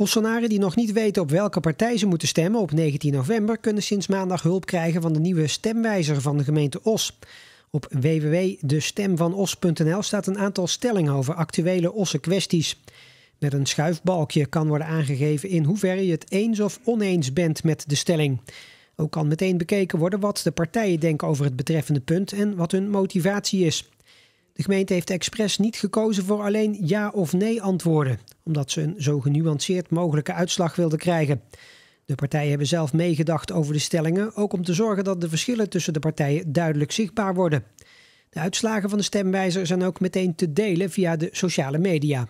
Bolsonaren die nog niet weten op welke partij ze moeten stemmen op 19 november, kunnen sinds maandag hulp krijgen van de nieuwe stemwijzer van de gemeente Os. Op www.destemvanos.nl staat een aantal stellingen over actuele Osse kwesties. Met een schuifbalkje kan worden aangegeven in hoeverre je het eens of oneens bent met de stelling. Ook kan meteen bekeken worden wat de partijen denken over het betreffende punt en wat hun motivatie is. De gemeente heeft expres niet gekozen voor alleen ja of nee antwoorden, omdat ze een zo genuanceerd mogelijke uitslag wilden krijgen. De partijen hebben zelf meegedacht over de stellingen, ook om te zorgen dat de verschillen tussen de partijen duidelijk zichtbaar worden. De uitslagen van de stemwijzer zijn ook meteen te delen via de sociale media.